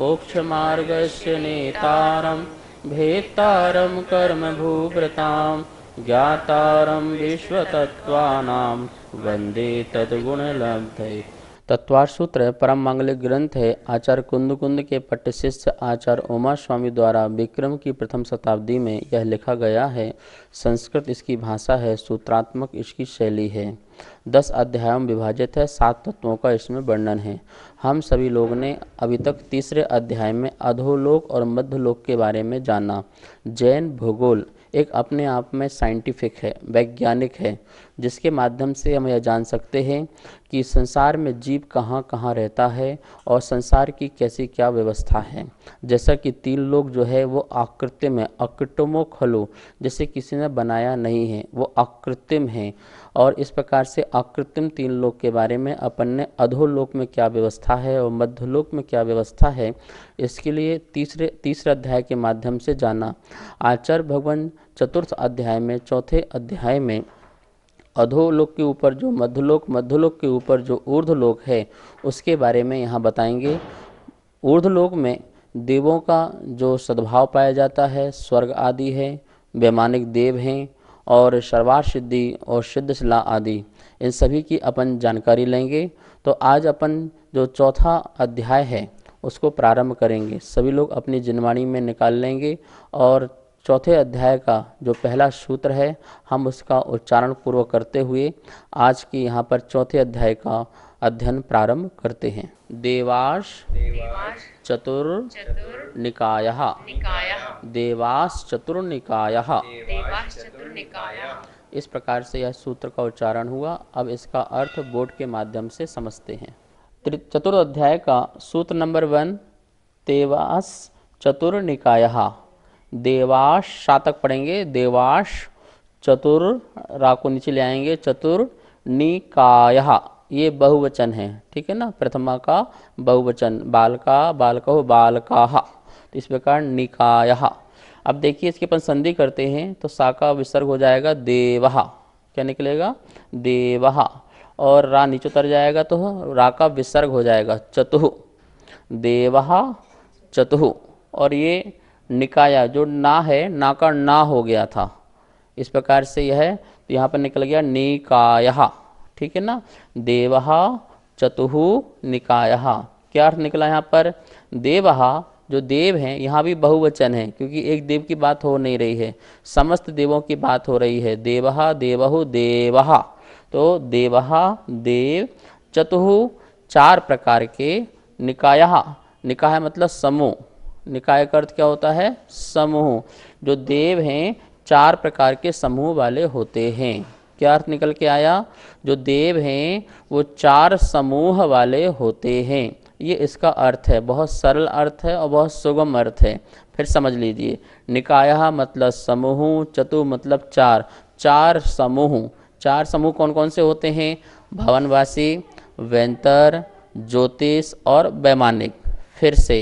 मोक्ष मार्ग से मोक्षमार्गस्य नेतारं भेत्तारं कर्मभूभृताम् ज्ञातारं विश्वतत्त्वानां वन्दे तद्गुणलब्धै तत्वार सूत्र परम मांगलिक ग्रंथ है आचार्य कुंद कुंद के पट्ट शिष्य आचार्य उमा स्वामी द्वारा विक्रम की प्रथम शताब्दी में यह लिखा गया है संस्कृत इसकी भाषा है सूत्रात्मक इसकी शैली है दस अध्यायों विभाजित है सात तत्वों का इसमें वर्णन है हम सभी लोग ने अभी तक तीसरे अध्याय में अधोलोक और मध्यलोक के बारे में जाना जैन भूगोल एक अपने आप में साइंटिफिक है वैज्ञानिक है जिसके माध्यम से हम यह जान सकते हैं कि संसार में जीव कहाँ कहाँ रहता है और संसार की कैसी क्या व्यवस्था है जैसा कि तीन लोग जो है वो आकृत्य में अकृतमो खलो जैसे किसी ने बनाया नहीं है वो अकृत्रिम है और इस प्रकार से अकृत्रिम तीन लोक के बारे में अपन ने अधोलोक में क्या व्यवस्था है और मध्यलोक में क्या व्यवस्था है इसके लिए तीसरे तीसरे अध्याय के माध्यम से जाना आचार्य भगवान चतुर्थ अध्याय में चौथे अध्याय में अधोलोक के ऊपर जो मध्यलोक मध्यलोक के ऊपर जो ऊर्ध्वलोक है उसके बारे में यहाँ बताएंगे ऊर्धलोक में देवों का जो सद्भाव पाया जाता है स्वर्ग आदि है वैमानिक देव हैं और शर्वार सिद्धि और सिद्ध शिला आदि इन सभी की अपन जानकारी लेंगे तो आज अपन जो चौथा अध्याय है उसको प्रारंभ करेंगे सभी लोग अपनी जिनवाणी में निकाल लेंगे और चौथे अध्याय का जो पहला सूत्र है हम उसका उच्चारण पूर्वक करते हुए आज की यहाँ पर चौथे अध्याय का अध्ययन प्रारंभ करते हैं देवाश चतुर निकाय देवास चतुर्निकाय इस प्रकार से यह सूत्र का उच्चारण हुआ अब इसका अर्थ बोर्ड के माध्यम से समझते हैं चतुर अध्याय का सूत्र नंबर वन देवास निकाय देवाश शातक पढ़ेंगे देवाश चतुर राको को नीचे ले आएंगे निकाय ये बहुवचन है ठीक है ना प्रथमा का बहुवचन बालका बालको बालकाह तो इस प्रकार निकाय अब देखिए इसके अपन संधि करते हैं तो सा का विसर्ग हो जाएगा देवहा क्या निकलेगा देवहा और रा नीचे उतर जाएगा तो रा का विसर्ग हो जाएगा चतुह देवहा चतुह और ये निकाया जो ना है ना का ना हो गया था इस प्रकार से यह तो यहाँ पर निकल गया निकाया ठीक है ना देवहा चतुहु निकाय क्या अर्थ निकला यहाँ पर देवहा जो देव हैं यहाँ भी बहुवचन है क्योंकि एक देव की बात हो नहीं रही है समस्त देवों की बात हो रही है देवहा देवहु देवहा तो देवहा देव चतुहु चार प्रकार के निकाय निकाय मतलब समूह निकाय का अर्थ क्या होता है समूह जो देव हैं चार प्रकार के समूह वाले होते हैं क्या अर्थ निकल के आया जो देव हैं वो चार समूह वाले होते हैं ये इसका अर्थ है बहुत सरल अर्थ है और बहुत सुगम अर्थ है फिर समझ लीजिए निकाय मतलब समूह चतु मतलब चार चार समूह चार समूह कौन कौन से होते हैं भवनवासी वेंतर ज्योतिष और वैमानिक फिर से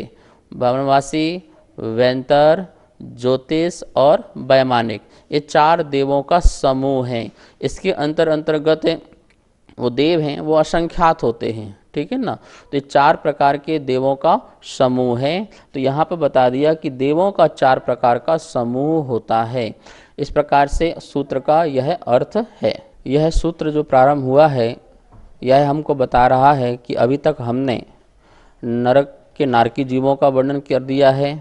भवनवासी वेंतर ज्योतिष और वैमानिक ये चार देवों का समूह है इसके अंतर अंतर्गत वो देव हैं वो असंख्यात होते हैं ठीक है ना तो ये चार प्रकार के देवों का समूह है तो यहाँ पे बता दिया कि देवों का चार प्रकार का समूह होता है इस प्रकार से सूत्र का यह अर्थ है यह सूत्र जो प्रारंभ हुआ है यह हमको बता रहा है कि अभी तक हमने नरक के नारकी जीवों का वर्णन कर दिया है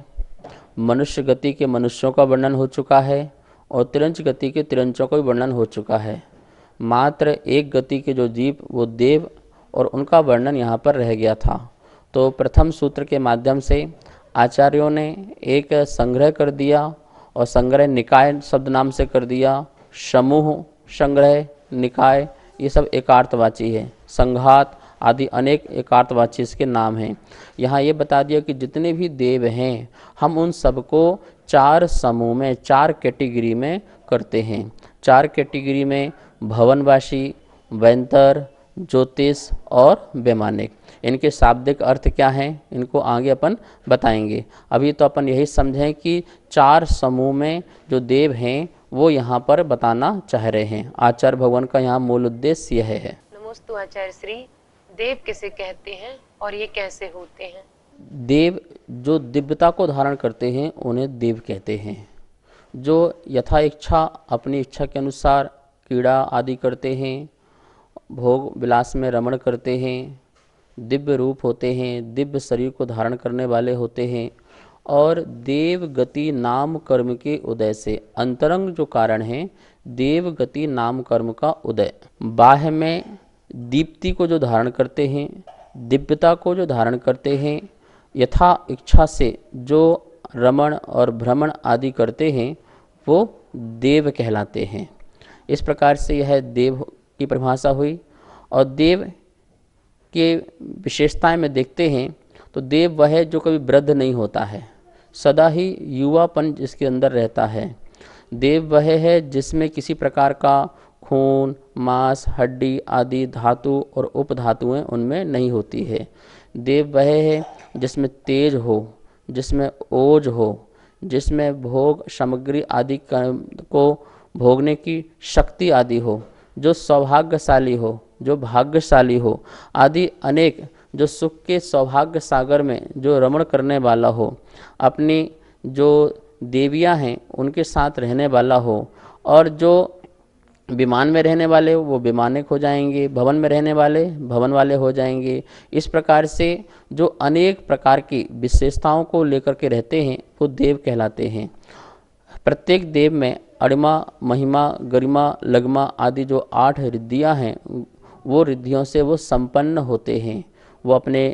मनुष्य गति के मनुष्यों का वर्णन हो चुका है और तिरंच गति के तिरंचों का भी वर्णन हो चुका है मात्र एक गति के जो जीव वो देव और उनका वर्णन यहाँ पर रह गया था तो प्रथम सूत्र के माध्यम से आचार्यों ने एक संग्रह कर दिया और संग्रह निकाय शब्द नाम से कर दिया समूह संग्रह निकाय ये सब एकार्थवाची है संघात आदि अनेक एकार्थवाच्य इसके नाम हैं यहाँ ये बता दिया कि जितने भी देव हैं हम उन सबको चार समूह में चार कैटेगरी में करते हैं चार कैटेगरी में भवनवासी वैंतर ज्योतिष और वैमानिक इनके शाब्दिक अर्थ क्या हैं इनको आगे अपन बताएंगे अभी तो अपन यही समझें कि चार समूह में जो देव हैं वो यहाँ पर बताना चाह रहे हैं आचार्य भगवान का यहाँ मूल उद्देश्य यह है नमोस्तु आचार्य श्री देव किसे कहते हैं और ये कैसे होते हैं देव जो दिव्यता को धारण करते हैं उन्हें देव कहते हैं जो यथा इच्छा अपनी इच्छा के अनुसार क्रीड़ा आदि करते हैं भोग विलास में रमण करते हैं दिव्य रूप होते हैं दिव्य शरीर को धारण करने वाले होते हैं और देव गति नाम कर्म के उदय से अंतरंग जो कारण है देव गति नाम कर्म का उदय बाह्य में दीप्ति को जो धारण करते हैं दिव्यता को जो धारण करते हैं यथा इच्छा से जो रमण और भ्रमण आदि करते हैं वो देव कहलाते हैं इस प्रकार से यह देव की परिभाषा हुई और देव के विशेषताएं में देखते हैं तो देव वह है जो कभी वृद्ध नहीं होता है सदा ही युवापन जिसके अंदर रहता है देव वह है जिसमें किसी प्रकार का खून मांस हड्डी आदि धातु और उपधातुएं उनमें नहीं होती है देव वह है जिसमें तेज हो जिसमें ओज हो जिसमें भोग सामग्री आदि को भोगने की शक्ति आदि हो जो सौभाग्यशाली हो जो भाग्यशाली हो आदि अनेक जो सुख के सौभाग्य सागर में जो रमण करने वाला हो अपनी जो देवियां हैं उनके साथ रहने वाला हो और जो विमान में रहने वाले वो विमानिक हो जाएंगे भवन में रहने वाले भवन वाले हो जाएंगे इस प्रकार से जो अनेक प्रकार की विशेषताओं को लेकर के रहते हैं वो देव कहलाते हैं प्रत्येक देव में अड़िमा महिमा गरिमा लगमा आदि जो आठ रिद्धियाँ हैं वो रिद्धियों से वो संपन्न होते हैं वो अपने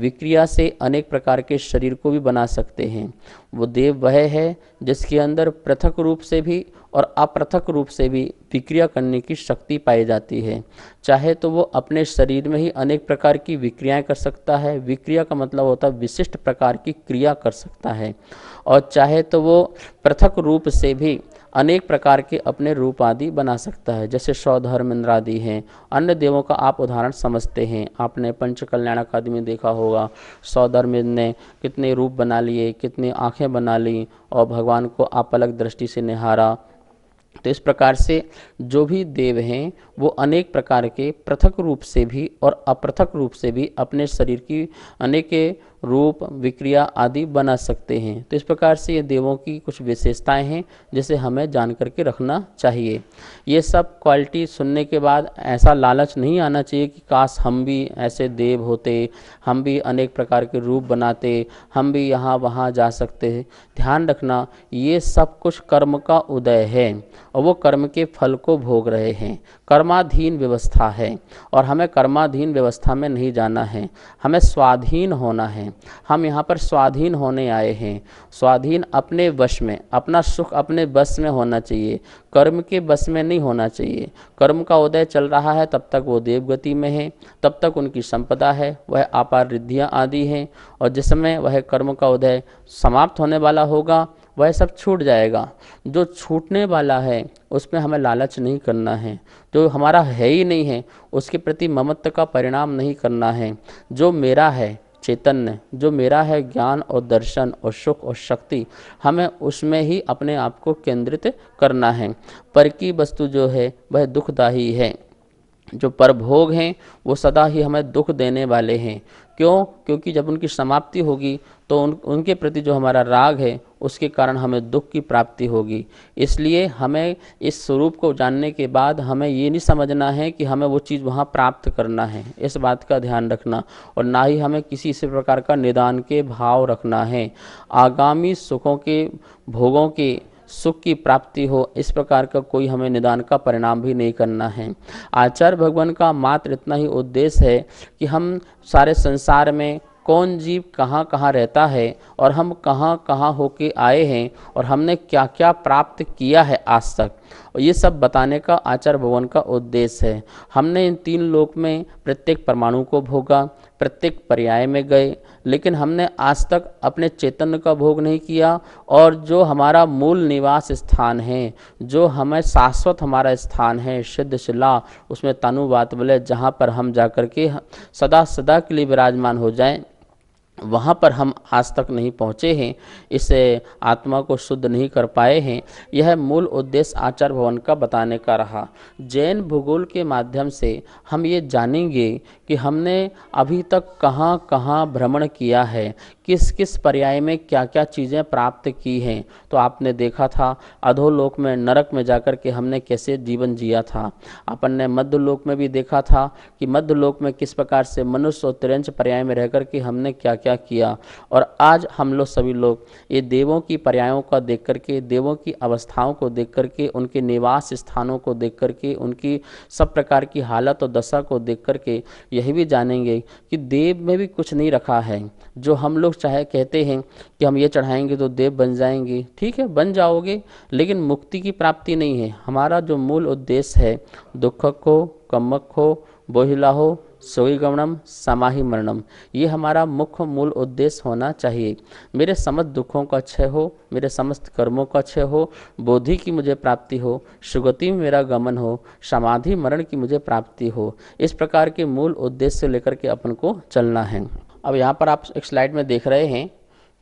विक्रिया से अनेक प्रकार के शरीर को भी बना सकते हैं वो देव वह है जिसके अंदर पृथक रूप से भी और अपृथक रूप से भी विक्रिया करने की शक्ति पाई जाती है चाहे तो वो अपने शरीर में ही अनेक प्रकार की विक्रियाएं कर सकता है विक्रिया का मतलब होता है विशिष्ट प्रकार की क्रिया कर सकता है और चाहे तो वो पृथक रूप से भी अनेक प्रकार के अपने रूप आदि बना सकता है जैसे सौधर्म इंद्रादि हैं अन्य देवों का आप उदाहरण समझते हैं आपने पंच कल्याण में देखा होगा सौधर्म ने कितने रूप बना लिए कितनी आँखें बना ली और भगवान को आप अलग दृष्टि से निहारा तो इस प्रकार से जो भी देव हैं वो अनेक प्रकार के पृथक रूप से भी और अपृथक रूप से भी अपने शरीर की अनेक रूप विक्रिया आदि बना सकते हैं तो इस प्रकार से ये देवों की कुछ विशेषताएं हैं जिसे हमें जान करके रखना चाहिए ये सब क्वालिटी सुनने के बाद ऐसा लालच नहीं आना चाहिए कि काश हम भी ऐसे देव होते हम भी अनेक प्रकार के रूप बनाते हम भी यहाँ वहाँ जा सकते हैं ध्यान रखना ये सब कुछ कर्म का उदय है और वो कर्म के फल को भोग रहे हैं कर्माधीन व्यवस्था है और हमें कर्माधीन व्यवस्था में नहीं जाना है हमें स्वाधीन होना है हम यहाँ पर स्वाधीन होने आए हैं स्वाधीन अपने वश में अपना सुख अपने बस में होना चाहिए कर्म के बस में नहीं होना चाहिए कर्म का उदय चल रहा है तब तक वो देवगति में है तब तक उनकी संपदा है वह आपार रिद्धियाँ आदि हैं और जिस समय वह कर्म का उदय समाप्त होने वाला होगा वह सब छूट जाएगा जो छूटने वाला है उसमें हमें लालच नहीं करना है जो हमारा है ही नहीं है उसके प्रति ममत्व का परिणाम नहीं करना है जो मेरा है चैतन्य जो मेरा है ज्ञान और दर्शन और सुख और शक्ति हमें उसमें ही अपने आप को केंद्रित करना है पर की वस्तु जो है वह दुखदाही है जो परभोग हैं वो सदा ही हमें दुख देने वाले हैं क्यों क्योंकि जब उनकी समाप्ति होगी तो उन उनके प्रति जो हमारा राग है उसके कारण हमें दुख की प्राप्ति होगी इसलिए हमें इस स्वरूप को जानने के बाद हमें ये नहीं समझना है कि हमें वो चीज़ वहाँ प्राप्त करना है इस बात का ध्यान रखना और ना ही हमें किसी से प्रकार का निदान के भाव रखना है आगामी सुखों के भोगों के सुख की प्राप्ति हो इस प्रकार का कोई हमें निदान का परिणाम भी नहीं करना है आचार्य भगवान का मात्र इतना ही उद्देश्य है कि हम सारे संसार में कौन जीव कहाँ कहाँ रहता है और हम कहाँ कहाँ होके आए हैं और हमने क्या क्या प्राप्त किया है आज तक और ये सब बताने का आचार्य भवन का उद्देश्य है हमने इन तीन लोक में प्रत्येक परमाणु को भोगा प्रत्येक पर्याय में गए लेकिन हमने आज तक अपने चेतन का भोग नहीं किया और जो हमारा मूल निवास स्थान है जो हमें शाश्वत हमारा स्थान है सिद्ध शिला उसमें तनुवात बोले जहाँ पर हम जाकर के सदा सदा के लिए विराजमान हो जाएं वहाँ पर हम आज तक नहीं पहुँचे हैं इस आत्मा को शुद्ध नहीं कर पाए हैं यह मूल उद्देश्य आचार भवन का बताने का रहा जैन भूगोल के माध्यम से हम ये जानेंगे कि हमने अभी तक कहाँ कहाँ भ्रमण किया है किस किस पर्याय में क्या क्या चीज़ें प्राप्त की हैं तो आपने देखा था अधोलोक में नरक में जाकर के हमने कैसे जीवन जिया था अपन ने मध्य लोक में भी देखा था कि मध्य लोक में किस प्रकार से मनुष्य और तिरंज पर्याय में रह कर के हमने क्या क्या किया और आज हम लोग सभी लोग ये देवों की पर्यायों का देख करके देवों की अवस्थाओं को देख करके उनके निवास स्थानों को देख करके उनकी सब प्रकार की हालत और दशा को देख करके यही भी जानेंगे कि देव में भी कुछ नहीं रखा है जो हम लोग लोग चाहे कहते हैं कि हम ये चढ़ाएंगे तो देव बन जाएंगे ठीक है बन जाओगे लेकिन मुक्ति की प्राप्ति नहीं है हमारा जो मूल उद्देश्य है दुखक हो कमक हो बोहिला हो सोई गमनम समाही मरणम ये हमारा मुख्य मूल उद्देश्य होना चाहिए मेरे समस्त दुखों का क्षय हो मेरे समस्त कर्मों का क्षय हो बोधि की मुझे प्राप्ति हो सुगति में मेरा गमन हो समाधि मरण की मुझे प्राप्ति हो इस प्रकार के मूल उद्देश्य लेकर के अपन को चलना है अब यहाँ पर आप एक स्लाइड में देख रहे हैं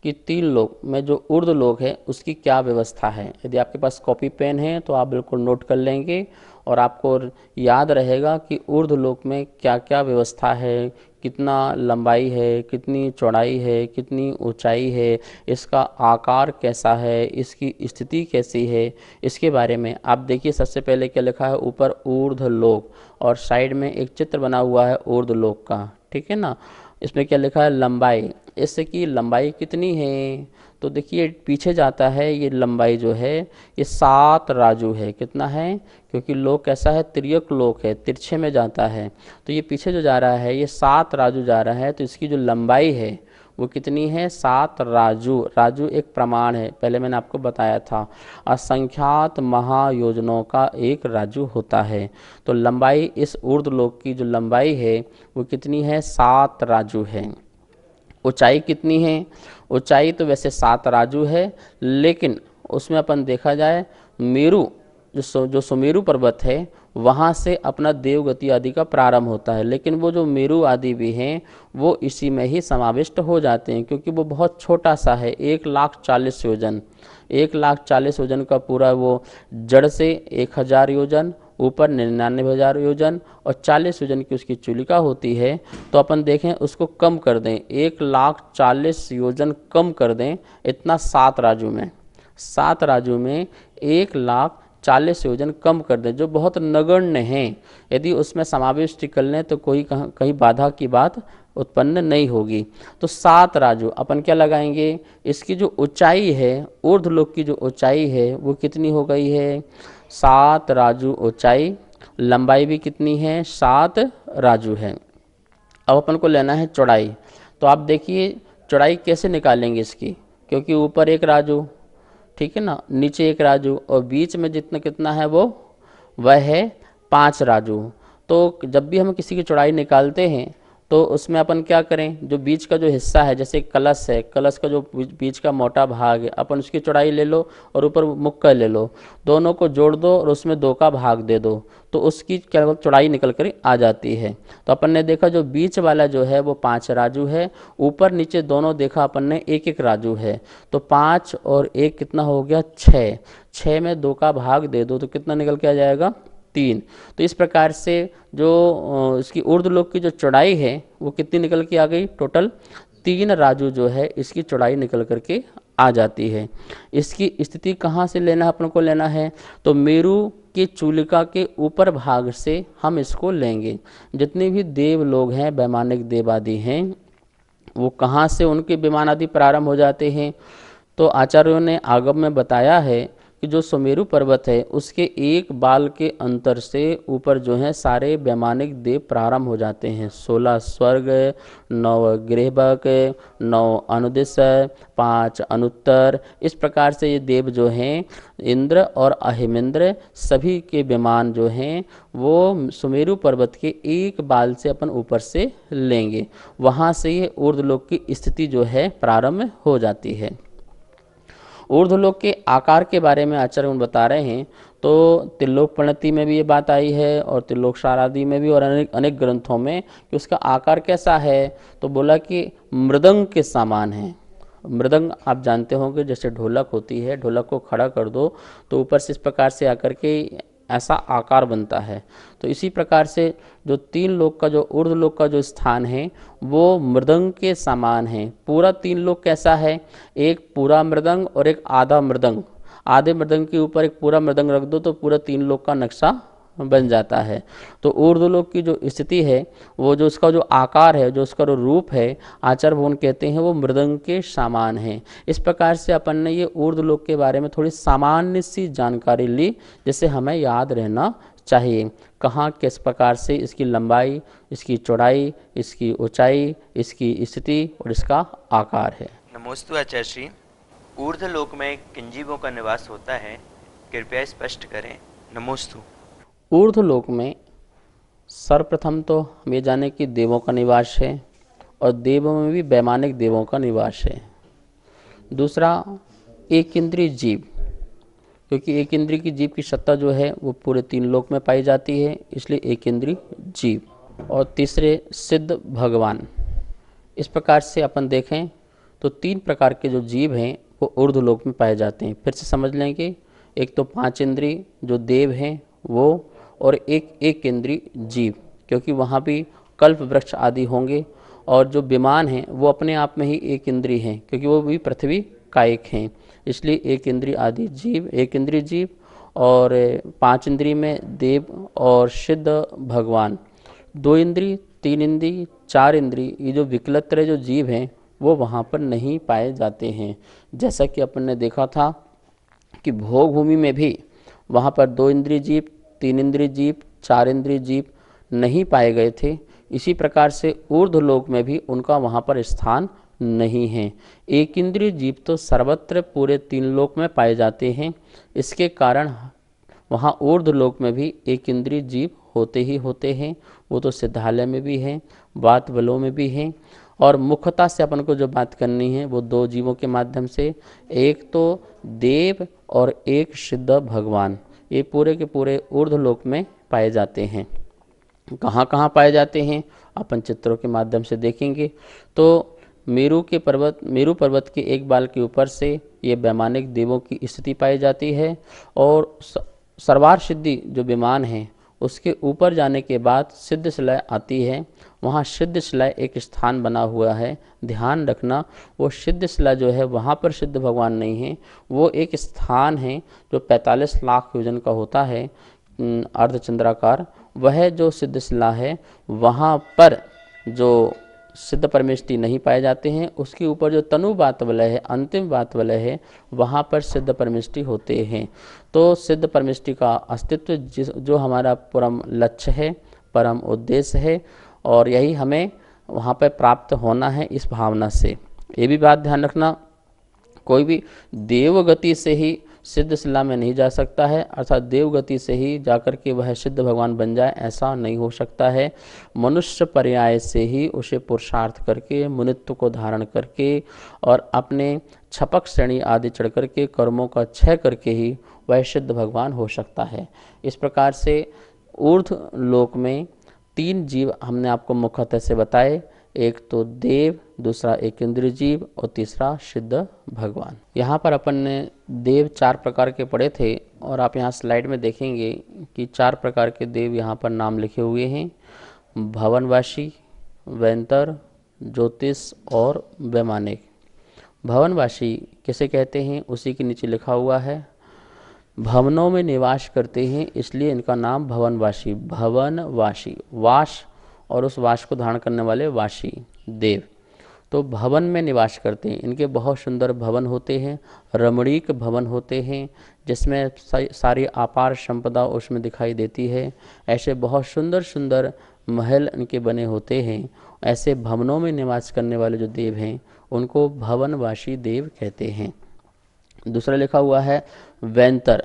कि तीन लोग में जो उर्द लोग हैं उसकी क्या व्यवस्था है यदि आपके पास कॉपी पेन है तो आप बिल्कुल नोट कर लेंगे और आपको याद रहेगा कि उर्द लोक में क्या क्या व्यवस्था है कितना लंबाई है कितनी चौड़ाई है कितनी ऊंचाई है इसका आकार कैसा है इसकी स्थिति कैसी है इसके बारे में आप देखिए सबसे पहले क्या लिखा है ऊपर उर्ध लोक और साइड में एक चित्र बना हुआ है उर्ध लोक का ठीक है ना इसमें क्या लिखा है लंबाई इससे कि लंबाई कितनी है तो देखिए पीछे जाता है ये लंबाई जो है ये सात राजू है कितना है क्योंकि लोक कैसा है त्रियक लोक है तिरछे में जाता है तो ये पीछे जो जा रहा है ये सात राजू जा रहा है तो इसकी जो लंबाई है वो कितनी है सात राजू राजू एक प्रमाण है पहले मैंने आपको बताया था असंख्यात महायोजनों का एक राजू होता है तो लंबाई इस उर्द्वलोक लोक की जो लंबाई है वो कितनी है सात राजू है ऊंचाई कितनी है ऊंचाई तो वैसे सात राजू है लेकिन उसमें अपन देखा जाए मेरू जो जो सुमेरु पर्वत है वहाँ से अपना देवगति आदि का प्रारंभ होता है लेकिन वो जो मेरु आदि भी हैं वो इसी में ही समाविष्ट हो जाते हैं क्योंकि वो बहुत छोटा सा है एक लाख चालीस योजन एक लाख चालीस योजन का पूरा वो जड़ से एक हज़ार योजन ऊपर निन्यानवे हज़ार योजन और चालीस योजन की उसकी चुलिका होती है तो अपन देखें उसको कम कर दें एक लाख चालीस योजन कम कर दें इतना सात राज्यों में सात राज्यों में एक लाख से वजन कम कर दें जो बहुत नगण्य हैं यदि उसमें समावेश कर लें तो कोई कहीं बाधा की बात उत्पन्न नहीं होगी तो सात राजु अपन क्या लगाएंगे इसकी जो ऊंचाई है ऊर्ध्वलोक की जो ऊंचाई है वो कितनी हो गई है सात राजू ऊंचाई लंबाई भी कितनी है सात राजू है अब अपन को लेना है चौड़ाई तो आप देखिए चौड़ाई कैसे निकालेंगे इसकी क्योंकि ऊपर एक राजू ठीक है ना नीचे एक राजू और बीच में जितना कितना है वो वह है पाँच राजू तो जब भी हम किसी की चौड़ाई निकालते हैं तो उसमें अपन क्या करें जो बीच का जो हिस्सा है जैसे कलश है कलश का जो बीच का मोटा भाग है अपन उसकी चौड़ाई ले लो और ऊपर मुक्का ले लो दोनों को जोड़ दो और उसमें दो का भाग दे दो तो उसकी क्या चौड़ाई निकल कर आ जाती है तो अपन ने देखा जो बीच वाला जो है वो पाँच राजू है ऊपर नीचे दोनों देखा अपन ने एक एक राजू है तो पाँच और एक कितना हो गया छः छः में दो का भाग दे दो तो कितना निकल के आ जाएगा तीन तो इस प्रकार से जो इसकी उर्द लोक की जो चौड़ाई है वो कितनी निकल के आ गई टोटल तीन राजू जो है इसकी चौड़ाई निकल करके आ जाती है इसकी स्थिति कहाँ से लेना है अपन को लेना है तो मेरू के चूलिका के ऊपर भाग से हम इसको लेंगे जितने भी देव लोग हैं वैमानिक देव आदि हैं वो कहाँ से उनके विमान आदि प्रारंभ हो जाते हैं तो आचार्यों ने आगम में बताया है कि जो सुमेरु पर्वत है उसके एक बाल के अंतर से ऊपर जो है सारे वैमानिक देव प्रारंभ हो जाते हैं सोलह स्वर्ग नौ गृहबक नौ अनुदिश पाँच अनुत्तर इस प्रकार से ये देव जो हैं इंद्र और अहिमेंद्र सभी के विमान जो हैं वो सुमेरु पर्वत के एक बाल से अपन ऊपर से लेंगे वहाँ से ये ऊर्द्वलोक की स्थिति जो है प्रारंभ हो जाती है ऊर्धलोक के आकार के बारे में आचार्य बता रहे हैं तो त्रिलोक प्रणति में भी ये बात आई है और त्रिलोक शारादी में भी और अनेक अनेक ग्रंथों में कि उसका आकार कैसा है तो बोला कि मृदंग के सामान है मृदंग आप जानते होंगे जैसे ढोलक होती है ढोलक को खड़ा कर दो तो ऊपर से इस प्रकार से आकर के ऐसा आकार बनता है तो इसी प्रकार से जो तीन लोक का जो उर्द लोक का जो स्थान है वो मृदंग के समान है पूरा तीन लोक कैसा है एक पूरा मृदंग और एक आधा मृदंग आधे मृदंग के ऊपर एक पूरा मृदंग रख दो तो पूरा तीन लोक का नक्शा बन जाता है तो ऊर्ध्वलोक की जो स्थिति है वो जो उसका जो आकार है जो उसका जो रूप है आचार भवन कहते हैं वो मृदंग के समान है इस प्रकार से अपन ने ये लोक के बारे में थोड़ी सामान्य सी जानकारी ली जिसे हमें याद रहना चाहिए कहाँ किस प्रकार से इसकी लंबाई इसकी चौड़ाई इसकी ऊंचाई इसकी स्थिति और इसका आकार है नमोस्तु आचार्य श्री लोक में किंजीबों का निवास होता है कृपया स्पष्ट करें नमोस्तु ऊर्धलोक में सर्वप्रथम तो हम ये जाने कि देवों का निवास है और देवों में भी वैमानिक देवों का निवास है दूसरा एक इंद्रिय जीव क्योंकि एक इंद्रिय की जीव की सत्ता जो है वो पूरे तीन लोक में पाई जाती है इसलिए एक इंद्रिय जीव और तीसरे सिद्ध भगवान इस प्रकार से अपन देखें तो तीन प्रकार के जो जीव हैं वो ऊर्धलोक में पाए जाते हैं फिर से समझ लें कि एक तो पाँच इंद्री जो देव हैं वो और एक एक केंद्रीय जीव क्योंकि वहाँ भी कल्प वृक्ष आदि होंगे और जो विमान हैं वो अपने आप में ही एक इंद्री हैं क्योंकि वो भी पृथ्वी का एक हैं इसलिए एक इंद्री आदि जीव एक इंद्री जीव और पांच इंद्री में देव और सिद्ध भगवान दो इंद्री तीन इंद्री चार इंद्री ये जो विकलत्र जो जीव हैं वो वहाँ पर नहीं पाए जाते हैं जैसा कि अपन ने देखा था कि भोग भूमि में भी वहाँ पर दो इंद्रिय जीव तीन इंद्रिय जीव चार इंद्रिय जीव नहीं पाए गए थे इसी प्रकार से ऊर्ध लोक में भी उनका वहाँ पर स्थान नहीं है एक इंद्रिय जीव तो सर्वत्र पूरे तीन लोक में पाए जाते हैं इसके कारण वहाँ ऊर्ध लोक में भी एक इंद्रिय जीव होते ही होते हैं वो तो सिद्धालय में भी हैं बात बलों में भी हैं और मुख्यता से अपन को जो बात करनी है वो दो जीवों के माध्यम से एक तो देव और एक सिद्ध भगवान ये पूरे के पूरे ऊर्ध लोक में पाए जाते हैं कहाँ कहाँ पाए जाते हैं अपन चित्रों के माध्यम से देखेंगे तो मेरू के पर्वत मेरू पर्वत के एक बाल के ऊपर से ये वैमानिक देवों की स्थिति पाई जाती है और सर्वार सिद्धि जो विमान हैं उसके ऊपर जाने के बाद सिद्ध शिलय आती है वहाँ सिद्ध शिलय एक स्थान बना हुआ है ध्यान रखना वो सिद्ध शिला जो है वहाँ पर सिद्ध भगवान नहीं है वो एक स्थान है जो 45 लाख योजन का होता है अर्धचंद्राकार वह जो सिद्ध शिला है वहाँ पर जो सिद्ध परमेष्टि नहीं पाए जाते हैं उसके ऊपर जो तनु बात वलय है अंतिम बात वलय है वहाँ पर सिद्ध परमेष्टि होते हैं तो सिद्ध परमेष्टि का अस्तित्व जिस जो हमारा परम लक्ष्य है परम उद्देश्य है और यही हमें वहाँ पर प्राप्त होना है इस भावना से ये भी बात ध्यान रखना कोई भी देवगति से ही सिद्ध शिला में नहीं जा सकता है अर्थात देवगति से ही जाकर के वह सिद्ध भगवान बन जाए ऐसा नहीं हो सकता है मनुष्य पर्याय से ही उसे पुरुषार्थ करके मुनित्व को धारण करके और अपने छपक श्रेणी आदि चढ़ करके कर्मों का क्षय करके ही वह सिद्ध भगवान हो सकता है इस प्रकार से ऊर्ध लोक में तीन जीव हमने आपको मुख्यतः से बताए एक तो देव दूसरा एक इंद्र जीव और तीसरा सिद्ध भगवान यहाँ पर अपन ने देव चार प्रकार के पड़े थे और आप यहाँ स्लाइड में देखेंगे कि चार प्रकार के देव यहाँ पर नाम लिखे हुए हैं भवनवासी वैंतर ज्योतिष और वैमानिक भवनवासी किसे कहते हैं उसी के नीचे लिखा हुआ है भवनों में निवास करते हैं इसलिए इनका नाम भवनवासी भवनवासी वाश और उस वाश को धारण करने वाले वासी देव तो भवन में निवास करते हैं इनके बहुत सुंदर भवन होते हैं रमणीक भवन होते हैं जिसमें सारी आपार संपदा उसमें दिखाई देती है ऐसे बहुत सुंदर सुंदर महल इनके बने होते हैं ऐसे भवनों में निवास करने वाले जो देव हैं उनको भवनवासी देव कहते हैं दूसरा लिखा हुआ है वैंतर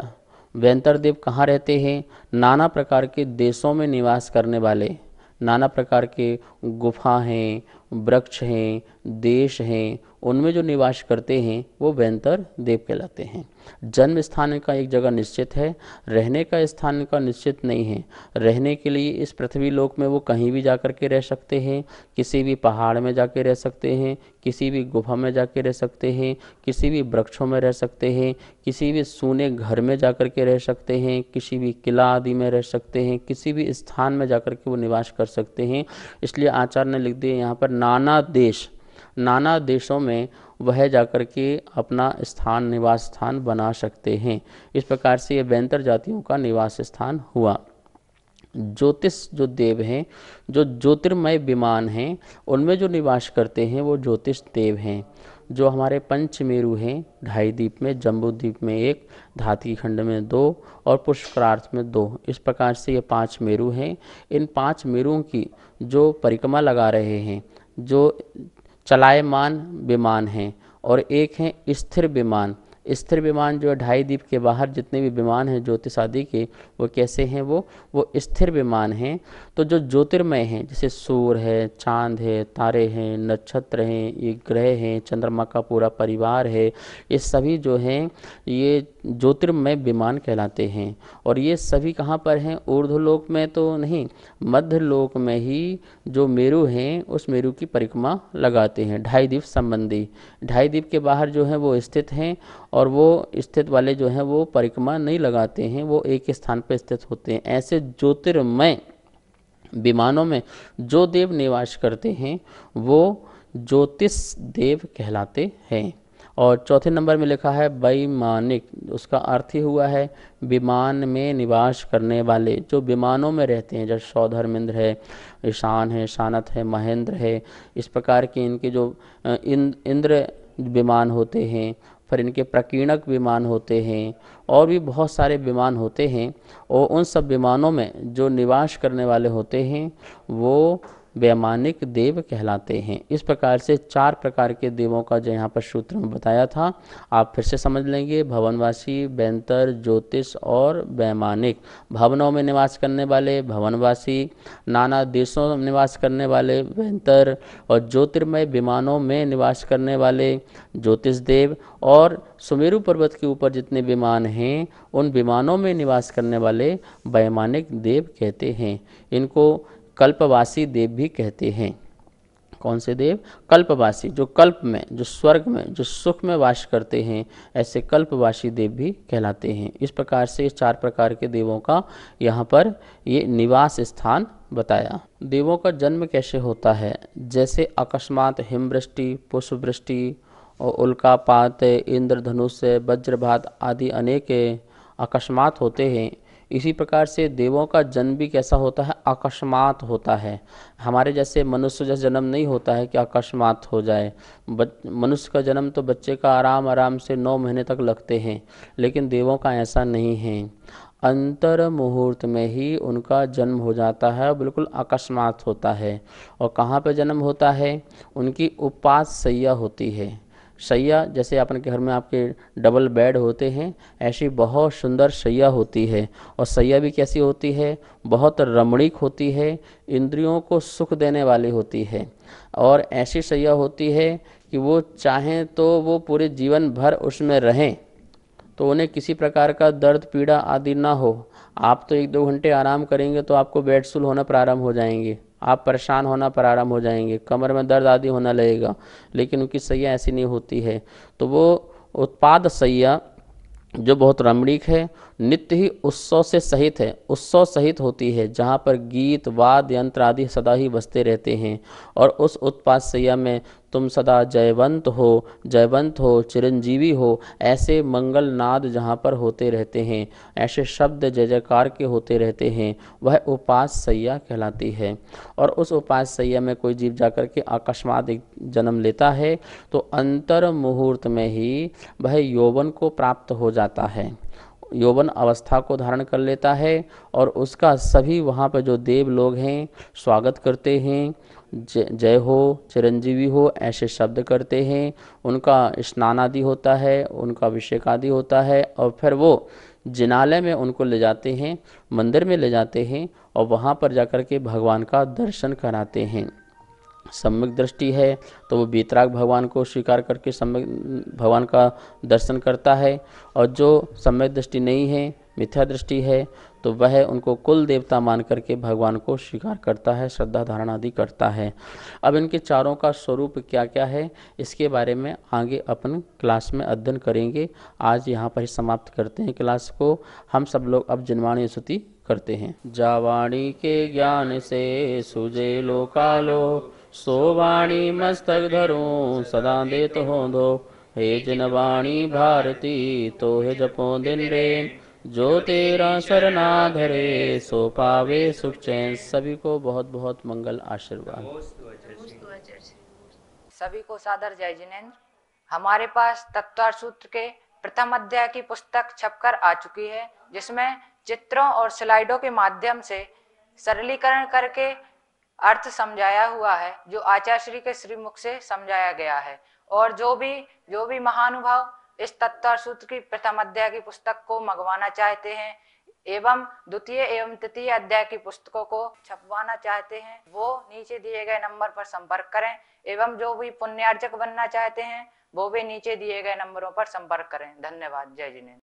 वैंतर देव कहाँ रहते हैं नाना प्रकार के देशों में निवास करने वाले नाना प्रकार के गुफा हैं वृक्ष हैं देश हैं उनमें जो निवास करते हैं वो वैंतर देव कहलाते हैं जन्म स्थान का एक जगह निश्चित है रहने का स्थान का निश्चित नहीं है रहने के लिए इस पृथ्वी लोक में वो कहीं भी जा कर के रह सकते हैं किसी भी पहाड़ में जा रह सकते हैं किसी भी गुफा में जा रह सकते हैं किसी भी वृक्षों में रह सकते हैं किसी भी सूने घर में जा कर के रह सकते हैं किसी भी किला आदि में रह सकते हैं किसी भी स्थान में जा कर के वो निवास कर सकते हैं इसलिए आचार्य ने लिख दिए यहाँ पर नाना देश नाना देशों में वह जाकर के अपना स्थान निवास स्थान बना सकते हैं इस प्रकार से ये बेंतर जातियों का निवास स्थान हुआ ज्योतिष जो देव हैं जो ज्योतिर्मय विमान हैं उनमें जो निवास करते हैं वो ज्योतिष देव हैं जो हमारे पंचमेरु हैं ढाई द्वीप में जम्बूद्वीप में एक धाती खंड में दो और पुष्करार्थ में दो इस प्रकार से ये पांच मेरु हैं इन पांच मेरुओं की जो परिक्रमा लगा रहे हैं जो चलायमान विमान हैं और एक हैं स्थिर विमान स्थिर विमान जो है ढाई द्वीप के बाहर जितने भी विमान हैं ज्योतिष आदि के वो कैसे हैं वो वो स्थिर विमान हैं तो जो ज्योतिर्मय हैं जैसे सूर्य है चांद है तारे हैं नक्षत्र हैं ये ग्रह हैं चंद्रमा का पूरा परिवार है ये सभी जो हैं ये ज्योतिर्मय विमान कहलाते हैं और ये सभी कहाँ पर हैं ऊर्ध्वलोक में तो नहीं मध्य लोक में ही जो मेरु हैं उस मेरु की परिक्रमा लगाते हैं ढाई द्वीप संबंधी ढाई द्वीप के बाहर जो है वो स्थित हैं और वो स्थित वाले जो हैं वो परिक्रमा नहीं लगाते हैं वो एक स्थान पर स्थित होते हैं ऐसे ज्योतिर्मय विमानों में जो देव निवास करते हैं वो ज्योतिष देव कहलाते हैं और चौथे नंबर में लिखा है वैमानिक उसका अर्थ ही हुआ है विमान में निवास करने वाले जो विमानों में रहते हैं जैसे सौधर्मेंद्र है ईशान है शानत है महेंद्र है इस प्रकार के इनके जो इंद्र विमान होते हैं फिर इनके प्रकीर्णक विमान होते हैं और भी बहुत सारे विमान होते हैं और उन सब विमानों में जो निवास करने वाले होते हैं वो वैमानिक देव कहलाते हैं इस प्रकार से चार प्रकार के देवों का जो यहाँ पर सूत्र में बताया था आप फिर से समझ लेंगे भवनवासी बैंतर ज्योतिष और वैमानिक भवनों में निवास करने वाले भवनवासी नाना देशों में निवास करने वाले बैंतर और ज्योतिर्मय विमानों में निवास करने वाले ज्योतिष देव और सुमेरु पर्वत के ऊपर जितने विमान हैं उन विमानों में निवास करने वाले वैमानिक देव कहते हैं इनको कल्पवासी देव भी कहते हैं कौन से देव कल्पवासी जो कल्प में जो स्वर्ग में जो सुख में वास करते हैं ऐसे कल्पवासी देव भी कहलाते हैं इस प्रकार से चार प्रकार के देवों का यहाँ पर ये निवास स्थान बताया देवों का जन्म कैसे होता है जैसे अकस्मात हिमवृष्टि पुष्पवृष्टि और उल्कापात इंद्रधनुष वज्रभात आदि अनेक अकस्मात होते हैं इसी प्रकार से देवों का जन्म भी कैसा होता है अकस्मात होता है हमारे जैसे मनुष्य जैसे जन्म नहीं होता है कि अकस्मात हो जाए मनुष्य का जन्म तो बच्चे का आराम आराम से नौ महीने तक लगते हैं लेकिन देवों का ऐसा नहीं है अंतर मुहूर्त में ही उनका जन्म हो जाता है बिल्कुल अकस्मात होता है और कहाँ पर जन्म होता है उनकी उपासैया होती है सैया जैसे अपने घर में आपके डबल बेड होते हैं ऐसी बहुत सुंदर सैया होती है और सैया भी कैसी होती है बहुत रमणीक होती है इंद्रियों को सुख देने वाली होती है और ऐसी सैया होती है कि वो चाहें तो वो पूरे जीवन भर उसमें रहें तो उन्हें किसी प्रकार का दर्द पीड़ा आदि ना हो आप तो एक दो घंटे आराम करेंगे तो आपको बेडसुल होना प्रारंभ हो जाएंगे आप परेशान होना प्रारंभ हो जाएंगे कमर में दर्द आदि होना लगेगा लेकिन उनकी सैया ऐसी नहीं होती है तो वो उत्पाद सैया जो बहुत रमणीक है नित्य ही उत्सव से सहित है उत्सव सहित होती है जहाँ पर गीत वाद यंत्र आदि सदा ही बसते रहते हैं और उस सैया में तुम सदा जयवंत हो जयवंत हो चिरंजीवी हो ऐसे मंगल नाद जहाँ पर होते रहते हैं ऐसे शब्द जय जयकार के होते रहते हैं वह उपास सैया कहलाती है और उस उपास सैया में कोई जीव जाकर के अकस्मात जन्म लेता है तो अंतर मुहूर्त में ही वह यौवन को प्राप्त हो जाता है यौवन अवस्था को धारण कर लेता है और उसका सभी वहाँ पर जो देव लोग हैं स्वागत करते हैं जय जय हो चिरंजीवी हो ऐसे शब्द करते हैं उनका स्नान आदि होता है उनका अभिषेक आदि होता है और फिर वो जिनालय में उनको ले जाते हैं मंदिर में ले जाते हैं और वहाँ पर जाकर के भगवान का दर्शन कराते हैं सम्यक दृष्टि है तो वो बेतराग भगवान को स्वीकार करके सम्यक भगवान का दर्शन करता है और जो सम्यक दृष्टि नहीं है मिथ्या दृष्टि है तो वह उनको कुल देवता मान करके भगवान को स्वीकार करता है श्रद्धा धारण आदि करता है अब इनके चारों का स्वरूप क्या क्या है इसके बारे में आगे अपन क्लास में अध्ययन करेंगे आज यहाँ पर ही समाप्त करते हैं क्लास को हम सब लोग अब जनवाणी स्तुति करते हैं जावाणी के ज्ञान से सुजे लोकालोक सो वाणी मस्तक धरो सदा देत हो दो हे जिन वाणी भारती तो हे जपो दिन रे जो तेरा शरणा धरे सो पावे सुख चैन सभी को बहुत बहुत मंगल आशीर्वाद सभी को सादर जय जिनेन्द्र हमारे पास तत्वार सूत्र के प्रथम अध्याय की पुस्तक छपकर आ चुकी है जिसमें चित्रों और स्लाइडों के माध्यम से सरलीकरण करके अर्थ समझाया हुआ है जो आचार्य के श्रीमुख से समझाया गया है और जो भी जो भी महानुभाव इस तत्व सूत्र की प्रथम अध्याय की पुस्तक को मंगवाना चाहते हैं एवं द्वितीय एवं तृतीय अध्याय की पुस्तकों को छपवाना चाहते हैं वो नीचे दिए गए नंबर पर संपर्क करें एवं जो भी पुण्यार्जक बनना चाहते हैं वो भी नीचे दिए गए नंबरों पर संपर्क करें धन्यवाद जय जिनेन्द्र